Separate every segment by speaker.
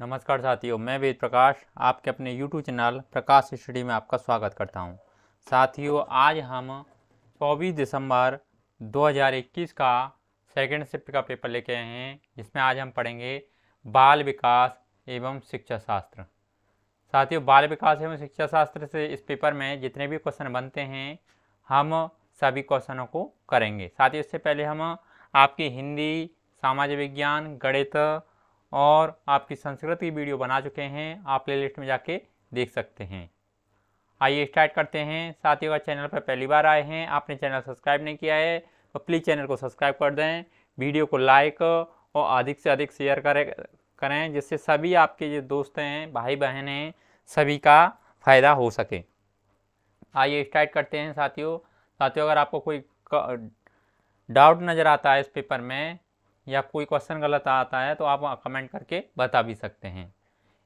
Speaker 1: नमस्कार साथियों मैं वेद प्रकाश आपके अपने यूट्यूब चैनल प्रकाश स्टडी में आपका स्वागत करता हूं साथियों आज हम चौबीस दिसंबर 2021 का सेकेंड शिफ्ट का पेपर लेके आए हैं जिसमें आज हम पढ़ेंगे बाल विकास एवं शिक्षा शास्त्र साथियों बाल विकास एवं शिक्षा शास्त्र से इस पेपर में जितने भी क्वेश्चन बनते हैं हम सभी क्वेश्चनों को करेंगे साथ ही उससे पहले हम आपकी हिंदी सामाजिक विज्ञान गणित और आपकी संस्कृत की वीडियो बना चुके हैं आप प्ले लिस्ट में जाके देख सकते हैं आइए स्टार्ट करते हैं साथियों का चैनल पर पहली बार आए हैं आपने चैनल सब्सक्राइब नहीं किया है तो प्लीज़ चैनल को सब्सक्राइब कर दें वीडियो को लाइक और अधिक से अधिक शेयर करें करें जिससे सभी आपके जो दोस्त हैं भाई बहन हैं सभी का फ़ायदा हो सके आइए स्टार्ट करते हैं साथियों साथियों अगर आपको कोई डाउट नज़र आता है इस पेपर में या कोई क्वेश्चन गलत आता है तो आप कमेंट करके बता भी सकते हैं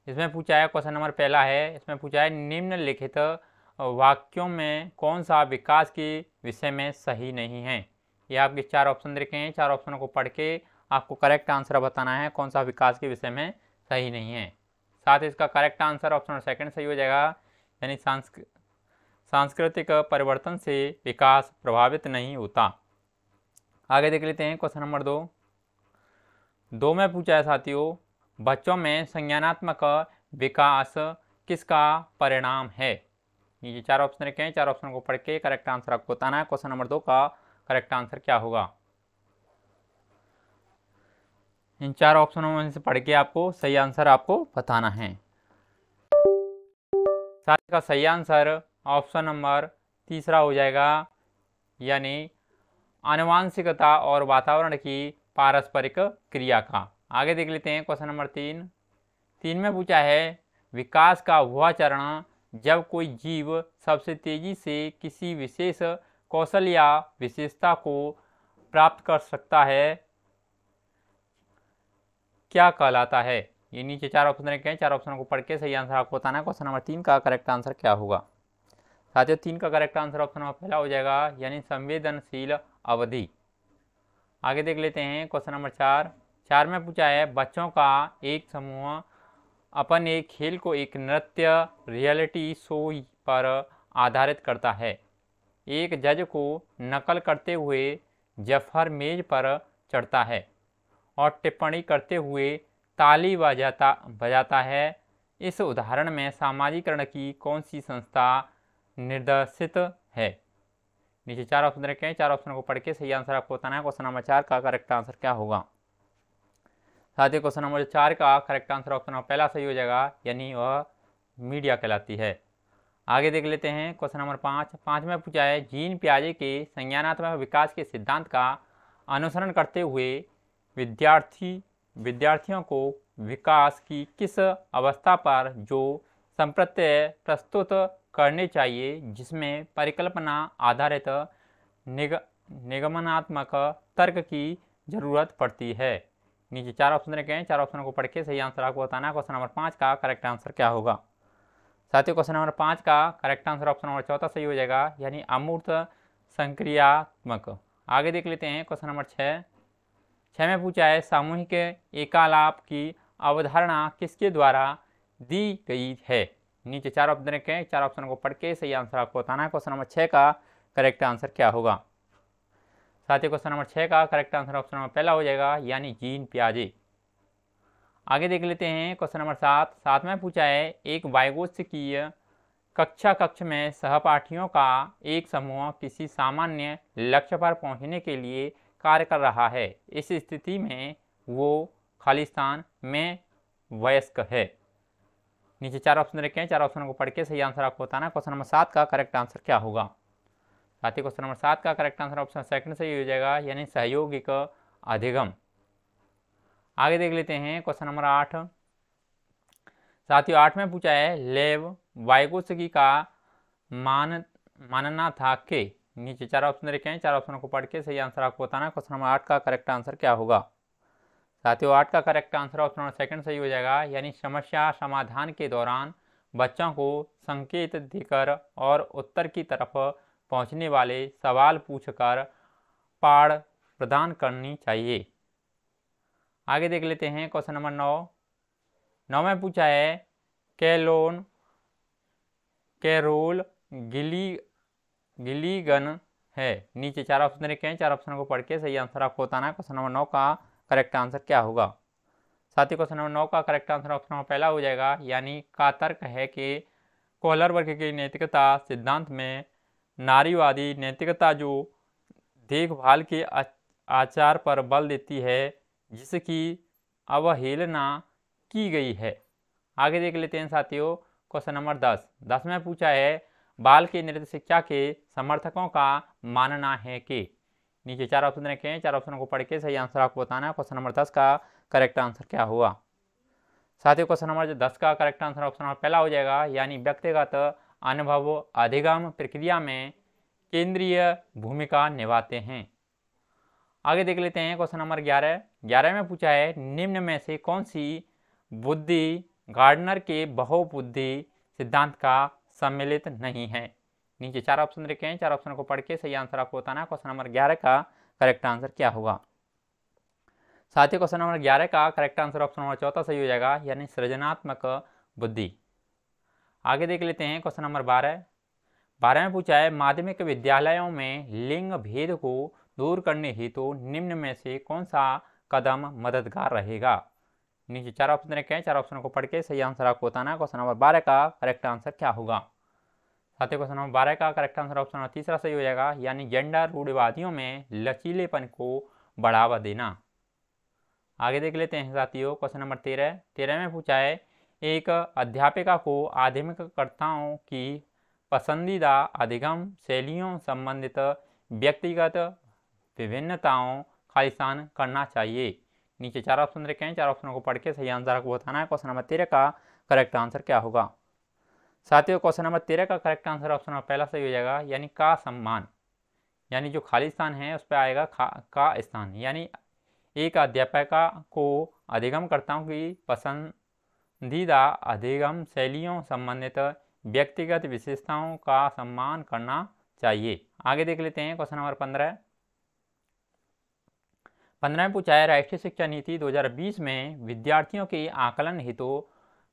Speaker 1: इसमें पूछा है क्वेश्चन नंबर पहला है इसमें पूछा है निम्नलिखित वाक्यों में कौन सा विकास के विषय में सही नहीं है ये आपके चार ऑप्शन देखे हैं चार ऑप्शनों को पढ़ के आपको करेक्ट आंसर बताना है कौन सा विकास के विषय में सही नहीं है साथ ही इसका करेक्ट आंसर ऑप्शन सेकंड सही हो जाएगा यानी सांस्कृ सांस्कृतिक परिवर्तन से विकास प्रभावित नहीं होता आगे देख लेते हैं क्वेश्चन नंबर दो दो में पूछा है साथियों बच्चों में संज्ञानात्मक विकास किसका परिणाम है ये चार ऑप्शन रखे हैं चार ऑप्शन को पढ़ के करेक्ट आंसर आपको बताना है क्वेश्चन नंबर दो का करेक्ट आंसर क्या होगा इन चार ऑप्शनों में से पढ़ के आपको सही आंसर आपको बताना है साथ का सही आंसर ऑप्शन नंबर तीसरा हो जाएगा यानी आनुवांशिकता और वातावरण की पारस्परिक क्रिया का आगे देख लेते हैं क्वेश्चन नंबर तीन तीन में पूछा है विकास का वह चरण जब कोई जीव सबसे तेजी से किसी विशेष कौशल या विशेषता को प्राप्त कर सकता है क्या कहलाता है ये नीचे चार ऑप्शन रखे हैं चार ऑप्शन को पढ़ के सही आंसर आपको बताना है क्वेश्चन नंबर तीन का करेक्ट आंसर क्या होगा साथियों तीन का करेक्ट आंसर ऑप्शन नंबर पहला हो जाएगा यानी संवेदनशील अवधि आगे देख लेते हैं क्वेश्चन नंबर चार चार में पूछा है बच्चों का एक समूह अपन एक खेल को एक नृत्य रियलिटी शो पर आधारित करता है एक जज को नकल करते हुए जफर मेज पर चढ़ता है और टिप्पणी करते हुए ताली बजाता बजाता है इस उदाहरण में सामाजिकरण की कौन सी संस्था निर्देशित है नीचे चार ऑप्शन रखे हैं चार ऑप्शन को पढ़ के सही आंसर आपको बताना है क्वेश्चन नंबर चार का करेक्ट आंसर क्या होगा साथ ही क्वेश्चन नंबर चार का करेक्ट आंसर ऑप्शन पहला सही हो जाएगा यानी वह मीडिया कहलाती है आगे देख लेते हैं क्वेश्चन नंबर पाँच पाँच में पूछा है जीन प्याजे के संज्ञानात्मक विकास के सिद्धांत का अनुसरण करते हुए विद्यार्थी विद्यार्थियों को विकास की किस अवस्था पर जो संप्रत्यय प्रस्तुत करने चाहिए जिसमें परिकल्पना आधारित निग निगमनात्मक तर्क की जरूरत पड़ती है नीचे चार ऑप्शन रखे हैं चार ऑप्शनों को पढ़ के सही आंसर आपको बताना है क्वेश्चन नंबर पाँच का करेक्ट आंसर क्या होगा साथियों क्वेश्चन नंबर पाँच का करेक्ट आंसर ऑप्शन नंबर चौथा सही हो जाएगा यानी अमूर्त संक्रियात्मक आगे देख लेते हैं क्वेश्चन नंबर छः छः में पूछा है सामूहिक एकालाप की अवधारणा किसके द्वारा दी गई है नीचे चार ऑप्शन रखे हैं चार ऑप्शन को पढ़ के सही आंसर आपको बताना है क्वेश्चन नंबर छः का करेक्ट आंसर क्या होगा साथ ही क्वेश्चन नंबर छः का करेक्ट आंसर ऑप्शन नंबर पहला हो जाएगा यानी जीन प्याजे आगे देख लेते हैं क्वेश्चन नंबर सात साथ में पूछा है एक वायुगोष्ठ की कक्षा कक्ष में सहपाठियों का एक समूह किसी सामान्य लक्ष्य पर पहुंचने के लिए कार्य कर रहा है इस स्थिति में वो खालिस्तान में वयस्क है नीचे चार ऑप्शन रखे हैं चार ऑप्शन को पढ़ के सही आंसर आपको बताना क्वेश्चन नंबर सात का करेक्ट आंसर क्या होगा साथ ही क्वेश्चन नंबर सात का करेक्ट आंसर ऑप्शन सेकंड सही हो जाएगा यानी सहयोगिक अधिगम आगे देख लेते हैं क्वेश्चन नंबर आठ साथियों आठ में पूछा है लेव वाइगोसकी का मान मानना था के नीचे चार ऑप्शन रखे हैं चार ऑप्शन को पढ़ के सही आंसर आपको बताना क्वेश्चन नंबर आठ का करेक्ट आंसर क्या होगा साथियों आठ का correct answer option number second सही हो जाएगा यानी समस्या समाधान के दौरान बच्चों को संकेत देकर और उत्तर की तरफ पहुंचने वाले सवाल पूछकर पाड़ प्रदान करनी चाहिए आगे देख लेते हैं क्वेश्चन नंबर नौ नौ में पूछा है कैलोन कैरोल गिली गिलीगन है नीचे चार ऑप्शन देखे हैं चार ऑप्शन को पढ़ के सही आंसर आपको बताना है क्वेश्चन नंबर नौ का करेक्ट आंसर क्या होगा साथ ही क्वेश्चन नंबर नौ का करेक्ट आंसर ऑप्शन नंबर पहला हो जाएगा यानी का तर्क है कि कोहलर वर्ग की नैतिकता सिद्धांत में नारीवादी नैतिकता जो देखभाल के आचार पर बल देती है जिसकी अवहेलना की गई है आगे देख लेते हैं साथियों क्वेश्चन नंबर दस दस में पूछा है बाल के नृत्य शिक्षा के समर्थकों का मानना है कि नीचे चार ऑप्शन रखे हैं चार ऑप्शन को पढ़ के सही आंसर आपको बताना है क्वेश्चन नंबर दस का करेक्ट आंसर क्या हुआ साथ ही क्वेश्चन नंबर दस का करेक्ट आंसर ऑप्शन नंबर पहला हो जाएगा यानी व्यक्तिगत अनुभव अधिगम प्रक्रिया में केंद्रीय भूमिका निभाते हैं आगे देख लेते हैं क्वेश्चन नंबर ग्यारह ग्यारह में पूछा है निम्न में से कौन सी बुद्धि गार्डनर के बहुबुद्धि सिद्धांत का सम्मिलित नहीं है नीचे चार ऑप्शन देखे हैं चार ऑप्शन को पढ़ के सही आंसर आपको बताना है क्वेश्चन नंबर ग्यारह का करेक्ट आंसर क्या होगा साथ ही क्वेश्चन नंबर ग्यारह का करेक्ट आंसर ऑप्शन नंबर चौथा सही हो जाएगा यानी सृजनात्मक बुद्धि आगे देख लेते हैं क्वेश्चन नंबर बारह बारह में पूछा है माध्यमिक विद्यालयों में लिंग भेद को दूर करने हेतु तो निम्न में से कौन सा कदम मददगार रहेगा नीचे चार ऑप्शन रखे हैं चार ऑप्शन को पढ़ के सही आंसर आपको बताना क्वेश्चन नंबर बारह का करेक्ट आंसर क्या होगा साथियों क्वेश्चन नंबर बारह का करेक्ट आंसर ऑप्शन तीसरा सही हो जाएगा यानी जेंडर रूढ़िवादियों में लचीलेपन को बढ़ावा देना आगे देख लेते हैं साथियों क्वेश्चन नंबर तेरह तेरह में पूछा है एक अध्यापिका को कर्ताओं की पसंदीदा अधिगम शैलियों संबंधित व्यक्तिगत विभिन्नताओं का स्थान करना चाहिए नीचे चार ऑप्शन देखे हैं चार ऑप्शनों को पढ़ के सही आंसर आपको बताना है क्वेश्चन नंबर तेरह का करेक्ट आंसर क्या होगा साथियों क्वेश्चन नंबर तेरह का करेक्ट आंसर ऑप्शन नंबर पहला सही हो जाएगा यानी का सम्मान यानी जो खाली स्थान है उस पर आएगा का स्थान यानी एक अध्यापिका को अधिगम अधिगमकर्ताओं की पसंदीदा अधिगम शैलियों संबंधित व्यक्तिगत विशेषताओं का सम्मान करना चाहिए आगे देख लेते हैं क्वेश्चन नंबर पंद्रह पंद्रह में पूछा है राष्ट्रीय शिक्षा नीति 2020 में विद्यार्थियों के आकलन हेतु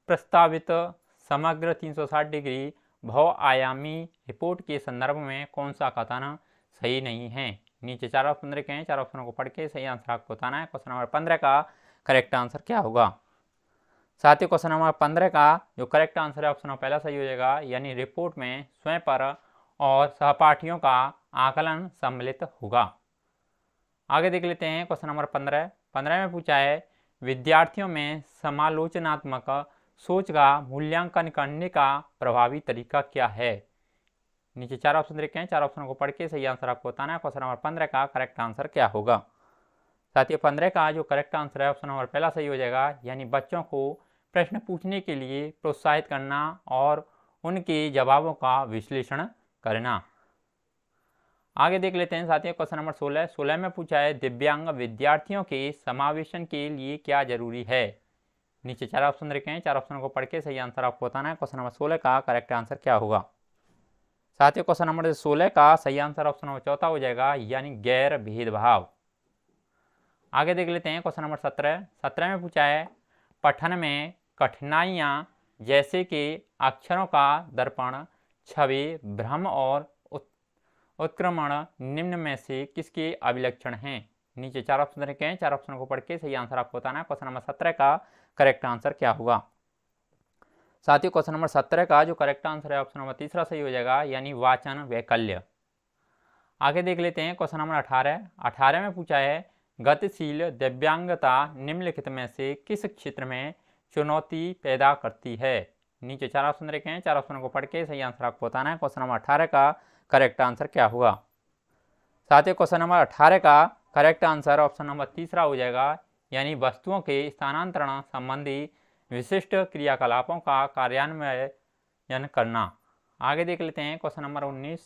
Speaker 1: प्रस्तावित समग्र 360 डिग्री भव आयामी रिपोर्ट के संदर्भ में कौन सा कथन सही नहीं है नीचे चार ऑप्शन देखे हैं चार ऑप्शनों को पढ़ के सही आंसर आपको बताना है क्वेश्चन नंबर पंद्रह का करेक्ट आंसर क्या होगा साथ ही क्वेश्चन नंबर पंद्रह का जो करेक्ट आंसर है ऑप्शन पहला सही हो जाएगा यानी रिपोर्ट में स्वयं पर और सहपाठियों का आकलन सम्मिलित होगा आगे देख लेते हैं क्वेश्चन नंबर पंद्रह पंद्रह में पूछा है विद्यार्थियों में समालोचनात्मक सोच का मूल्यांकन करने का प्रभावी तरीका क्या है नीचे चार ऑप्शन देखे हैं चार ऑप्शन को पढ़ के सही आंसर आपको बताना है क्वेश्चन नंबर पंद्रह का करेक्ट आंसर क्या होगा ही पंद्रह का जो करेक्ट आंसर है ऑप्शन नंबर पहला सही हो जाएगा यानी बच्चों को प्रश्न पूछने के लिए प्रोत्साहित करना और उनके जवाबों का विश्लेषण करना आगे देख लेते हैं साथियों क्वेश्चन नंबर सोलह सोलह में पूछा है दिव्यांग विद्यार्थियों के समावेशन के लिए क्या जरूरी है नीचे चार ऑप्शन देखे हैं चार ऑप्शन को पढ़ के सही आंसर आपको बताना है क्वेश्चन नंबर सोलह का करेक्ट आंसर क्या होगा साथ ही क्वेश्चन नंबर सोलह का सही आंसर ऑप्शन नंबर चौथा हो जाएगा यानी गैर भेदभाव आगे देख लेते हैं क्वेश्चन नंबर सत्रह सत्रह में पूछा है पठन में कठिनाइयाँ जैसे कि अक्षरों का दर्पण छवि भ्रम और उत्क्रमण निम्न में से किसके अभिलक्षण हैं नीचे चार ऑप्शन रखे हैं चार ऑप्शन को पढ़ के सही आंसर आपको बताना है क्वेश्चन नंबर सत्रह का करेक्ट आंसर क्या हुआ साथ ही क्वेश्चन नंबर सत्रह का जो करेक्ट आंसर है ऑप्शन नंबर तीसरा सही हो जाएगा यानी वाचन वैकल्य आगे देख लेते हैं क्वेश्चन नंबर अठारह अठारह में पूछा है गतिशील दिव्यांगता निम्नलिखित में से किस क्षेत्र में चुनौती पैदा करती है नीचे चार ऑप्शन रखे हैं चार ऑप्शन को पढ़ के सही आंसर आपको बताना है क्वेश्चन नंबर अठारह का करेक्ट आंसर क्या हुआ साथ ही क्वेश्चन नंबर अठारह का करेक्ट आंसर ऑप्शन नंबर तीसरा हो जाएगा यानी वस्तुओं के स्थानांतरण संबंधी विशिष्ट क्रियाकलापों का कार्यान्वयन करना आगे देख लेते हैं क्वेश्चन नंबर 19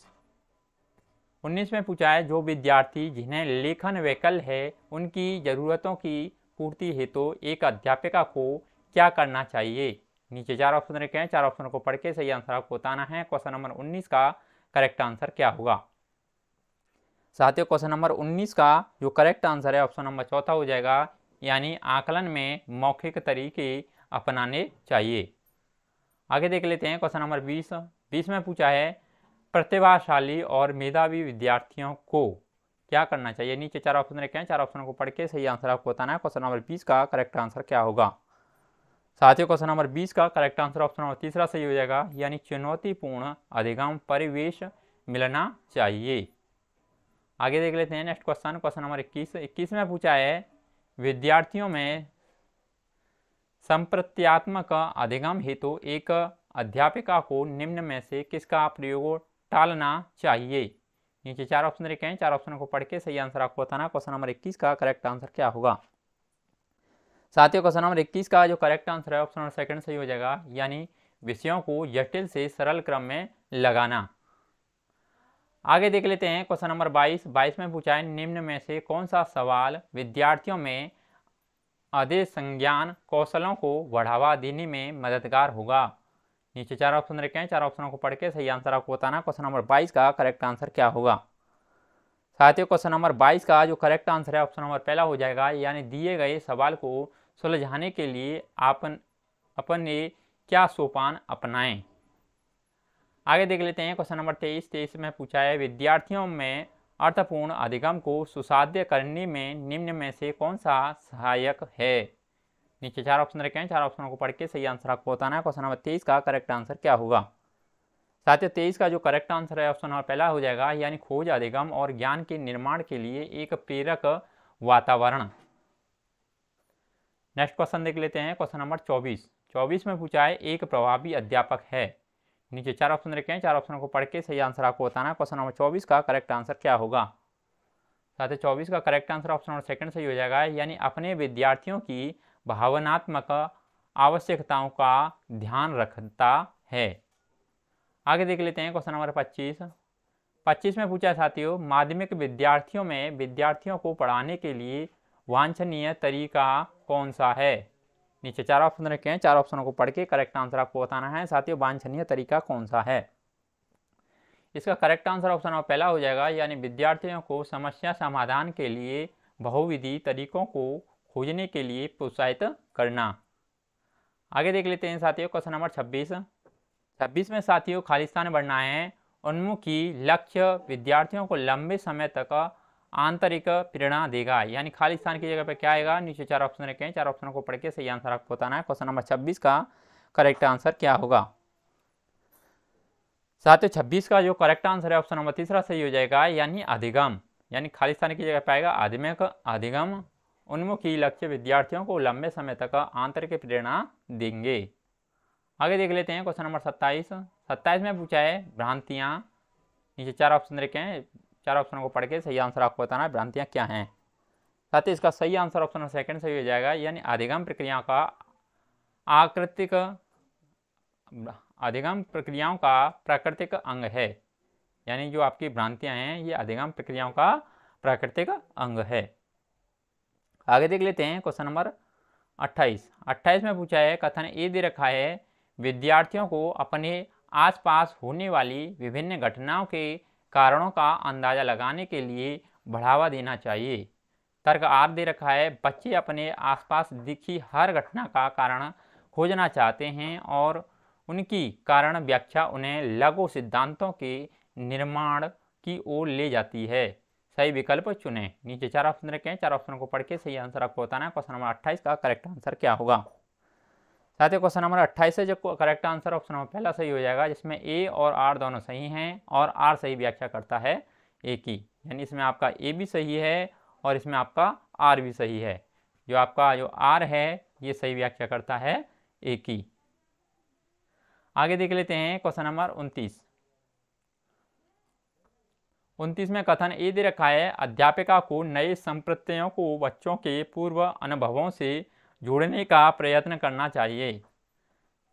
Speaker 1: 19 में पूछा है जो विद्यार्थी जिन्हें लेखन वैकल है उनकी ज़रूरतों की पूर्ति हेतु तो एक अध्यापिका को क्या करना चाहिए नीचे चार ऑप्शन रखे हैं चार ऑप्शनों को पढ़ के सही आंसर आपको बताना है क्वेश्चन नंबर 19 का करेक्ट आंसर क्या होगा साथियों क्वेश्चन नंबर 19 का जो करेक्ट आंसर है ऑप्शन नंबर चौथा हो जाएगा यानी आकलन में मौखिक तरीके अपनाने चाहिए आगे देख लेते हैं क्वेश्चन नंबर 20 20 में पूछा है प्रतिभाशाली और मेधावी विद्यार्थियों को क्या करना चाहिए नीचे चार ऑप्शन रखे हैं चार ऑप्शन को पढ़ के सही आंसर आपको बताना है क्वेश्चन नंबर बीस का करेक्ट आंसर क्या होगा साथियों क्वेश्चन नंबर बीस का करेक्ट आंसर ऑप्शन नंबर तीसरा सही हो जाएगा यानी चुनौतीपूर्ण अधिगम परिवेश मिलना चाहिए आगे देख लेते हैं नेक्स्ट क्वेश्चन क्वेश्चन नंबर इक्कीस इक्कीस में पूछा है विद्यार्थियों में संप्रत्यात्मक अधिगम हेतु एक अध्यापिका को निम्न में से किसका प्रयोग टालना चाहिए नीचे चार ऑप्शन देखे हैं चार ऑप्शन को पढ़ के सही आंसर आपको बताना क्वेश्चन नंबर इक्कीस का करेक्ट आंसर क्या होगा साथियों क्वेश्चन नंबर इक्कीस का जो करेक्ट आंसर है ऑप्शन नंबर सेकंड सही हो जाएगा यानी विषयों को जटिल से सरल क्रम में लगाना आगे देख लेते हैं क्वेश्चन नंबर 22 22 में पूछा है निम्न में से कौन सा सवाल विद्यार्थियों में अधे संज्ञान कौशलों को बढ़ावा देने में मददगार होगा नीचे चार ऑप्शन रखे हैं चार ऑप्शनों को पढ़ के सही आंसर आपको बताना क्वेश्चन नंबर 22 का करेक्ट आंसर क्या होगा साथियों क्वेश्चन नंबर 22 का जो करेक्ट आंसर है ऑप्शन नंबर पहला हो जाएगा यानी दिए गए सवाल को सुलझाने के लिए आपन अपन ने क्या सोपान अपनाएं आगे देख लेते हैं क्वेश्चन नंबर तेईस तेईस में पूछा है विद्यार्थियों में अर्थपूर्ण अधिगम को सुसाध्य करने में निम्न में से कौन सा सहायक है नीचे चार ऑप्शन रखे हैं चार ऑप्शनों को पढ़ के सही आंसर आपको बताना है क्वेश्चन नंबर तेईस का करेक्ट आंसर क्या होगा साथ ही तेईस का जो करेक्ट आंसर है ऑप्शन नंबर पहला हो जाएगा यानी खोज अधिगम और ज्ञान के निर्माण के लिए एक प्रेरक वातावरण नेक्स्ट क्वेश्चन देख लेते हैं क्वेश्चन नंबर चौबीस चौबीस में पूछा है एक प्रभावी अध्यापक है नीचे चार ऑप्शन रखे हैं चार ऑप्शनों को पढ़ के सही आंसर आपको बताना है क्वेश्चन नंबर चौबीस का करेक्ट आंसर क्या होगा साथ ही चौबीस का correct answer option number second सही हो जाएगा यानी अपने विद्यार्थियों की भावनात्मक आवश्यकताओं का ध्यान रखता है आगे देख लेते हैं क्वेश्चन नंबर पच्चीस पच्चीस में पूछा साथियों माध्यमिक विद्यार्थियों में विद्यार्थियों को पढ़ाने के लिए वांछनीय तरीका कौन सा है नीचे चार ऑप्शन रखे हैं चार ऑप्शनों को पढ़ के करेक्ट आंसर आपको बताना है साथियों वांछनीय तरीका कौन सा है इसका करेक्ट आंसर ऑप्शन नंबर पहला हो जाएगा यानी विद्यार्थियों को समस्या समाधान के लिए बहुविधि तरीकों को खोजने के लिए प्रोत्साहित करना आगे देख लेते हैं साथियों क्वेश्चन नंबर छब्बीस छब्बीस में साथियों खालिस्तान बढ़ना है उन्मुखी लक्ष्य विद्यार्थियों को लंबे समय तक आंतरिक प्रेरणा देगा यानी खाली स्थान की जगह पे क्या आएगा नीचे चार ऑप्शन रखे हैं चार ऑप्शनों को पढ़ के सही आंसर आपको बताना है क्वेश्चन नंबर छब्बीस का करेक्ट आंसर क्या होगा साथियों छब्बीस का जो करेक्ट आंसर है ऑप्शन नंबर तीसरा सही हो जाएगा यानी अधिगम यानी खाली स्थान की जगह पे आएगा आधिमिक अधिगम उन्मुखी लक्ष्य विद्यार्थियों को लंबे समय तक आंतरिक प्रेरणा देंगे आगे देख लेते हैं क्वेश्चन नंबर सत्ताईस सत्ताईस में पूछा है भ्रांतियाँ नीचे चार ऑप्शन रखे हैं चार ऑप्शनों को पढ़ के सही आंसर आपको बताना है भ्रांतियाँ क्या हैं साथ ही इसका सही आंसर ऑप्शन सेकंड सही हो जाएगा यानी अधिगम प्रक्रिया का आकृतिक अधिगम प्रक्रियाओं का प्राकृतिक अंग है यानी जो आपकी भ्रांतियाँ हैं ये अधिगम प्रक्रियाओं का प्राकृतिक अंग है आगे देख लेते हैं क्वेश्चन नंबर अट्ठाईस अट्ठाईस में पूछा है कथन ये दे रखा है विद्यार्थियों को अपने आसपास होने वाली विभिन्न घटनाओं के कारणों का अंदाज़ा लगाने के लिए बढ़ावा देना चाहिए तर्क आर दे रखा है बच्चे अपने आसपास दिखी हर घटना का कारण खोजना चाहते हैं और उनकी कारण व्याख्या उन्हें लघु सिद्धांतों के निर्माण की ओर ले जाती है सही विकल्प चुनें नीचे चार ऑप्शन रखें चार ऑप्शन को पढ़ के सही आंसर आपको बताना है क्वेश्चन नंबर अट्ठाईस का करेक्ट आंसर क्या होगा साथ ही क्वेश्चन नंबर अट्ठाईस है जो करेक्ट आंसर ऑप्शन नंबर पहला सही हो जाएगा जिसमें ए और आर दोनों सही हैं और आर सही व्याख्या करता है ए की यानी इसमें आपका ए भी सही है और इसमें आपका आर भी सही है जो आपका जो आर है ये सही व्याख्या करता है ए की आगे देख लेते हैं क्वेश्चन नंबर उनतीस उनतीस में कथन ए दे रखा है अध्यापिका को नए संप्रत्ययों को बच्चों के पूर्व अनुभवों से जोड़ने का प्रयत्न करना चाहिए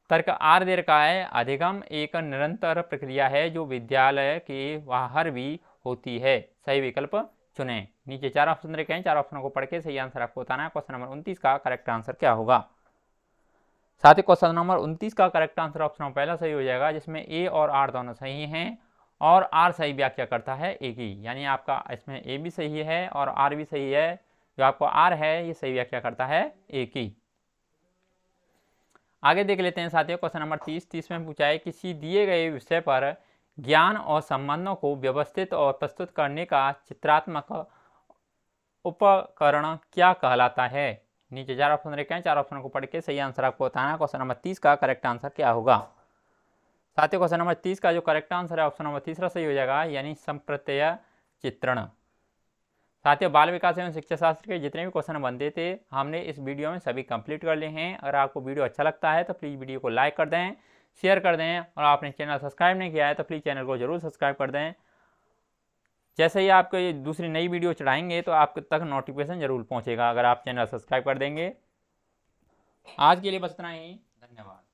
Speaker 1: तर्क आर देर का है अधिगम एक निरंतर प्रक्रिया है जो विद्यालय के बाहर भी होती है सही विकल्प चुने नीचे चार ऑप्शन देखे हैं चार ऑप्शनों को पढ़ के सही आंसर आपको बताना है क्वेश्चन नंबर उनतीस का करेक्ट आंसर क्या होगा साथ ही क्वेश्चन नंबर उनतीस का करेक्ट आंसर ऑप्शन पहला सही हो जाएगा जिसमें ए और आर दोनों सही हैं और आर सही व्याख्या करता है ए की यानी आपका इसमें ए भी सही है और आर भी सही है जो आपको आर है ये सही व्याख्या करता है एक ही आगे देख लेते हैं साथियों क्वेश्चन नंबर तीस तीस में पूछा है किसी दिए गए विषय पर ज्ञान और संबंधों को व्यवस्थित और प्रस्तुत करने का चित्रात्मक उपकरण क्या कहलाता है नीचे चार ऑप्शन रखे हैं चार ऑप्शन को पढ़ के सही आंसर आपको बताना क्वेश्चन नंबर तीस का करेक्ट आंसर क्या होगा साथियों क्वेश्चन नंबर तीस का जो करेक्ट आंसर है ऑप्शन नंबर तीसरा सही हो जाएगा यानी संप्रत्यय चित्रण साथियों बाल विकास एवं शिक्षा शास्त्र के जितने भी क्वेश्चन बनते थे हमने इस वीडियो में सभी कंप्लीट कर लिए हैं अगर आपको वीडियो अच्छा लगता है तो प्लीज़ वीडियो को लाइक कर दें शेयर कर दें और आपने चैनल सब्सक्राइब नहीं किया है तो प्लीज़ चैनल को ज़रूर सब्सक्राइब कर दें जैसे ही आपको ये दूसरी नई वीडियो चढ़ाएंगे तो आप तक नोटिफिकेशन ज़रूर पहुँचेगा अगर आप चैनल सब्सक्राइब कर देंगे आज के लिए बस इतना ही धन्यवाद